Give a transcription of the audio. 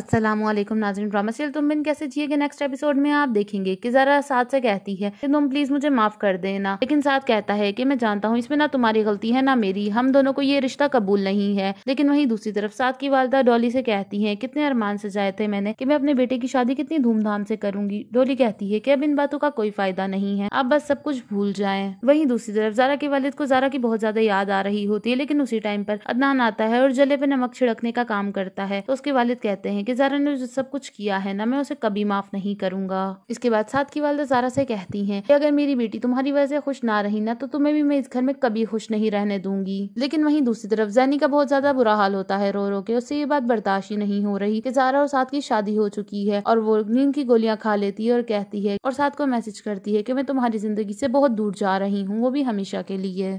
Aslam नाजन drama serial तुम बिन कैसे जिए नेक्स्ट एपिसोड में आप देखेंगे कि जरा साथ से कहती है कि तुम प्लीज मुझे माफ कर देना लेकिन साथ कहता है कि मैं जानता हूँ इसमें ना तुम्हारी गलती है ना मेरी हम दोनों को ये रिश्ता कबूल नहीं है लेकिन वहीं दूसरी तरफ साथ की वालदा डोली से कहती है कितने अरमान से जाए थे मैंने की मैं अपने बेटे की शादी कितनी धूमधाम से करूंगी डोली कहती है की अब इन बातों का कोई फायदा नहीं है आप बस सब कुछ भूल जाए वही दूसरी तरफ जारा के वालिद को जारा की बहुत ज्यादा याद आ रही होती है लेकिन उसी टाइम पर अदनान आता है और जले पे नमक छिड़कने का काम करता है तो उसके वालिद कहते हैं कि ज़ारा ने जो सब कुछ किया है ना मैं उसे कभी माफ़ नहीं करूंगा इसके बाद साथ की वालदा ज़ारा से कहती हैं कि अगर मेरी बेटी तुम्हारी वजह से खुश ना रही ना तो तुम्हें भी मैं इस घर में कभी खुश नहीं रहने दूंगी लेकिन वहीं दूसरी तरफ जैनी का बहुत ज़्यादा बुरा हाल होता है रो रो के उसे ये बात बर्दाश्त नहीं हो रही की ज़ारा और साथ की शादी हो चुकी है और वो नींद की गोलियां खा लेती है और कहती है और साथ को मैसेज करती है की मैं तुम्हारी जिंदगी से बहुत दूर जा रही हूँ वो भी हमेशा के लिए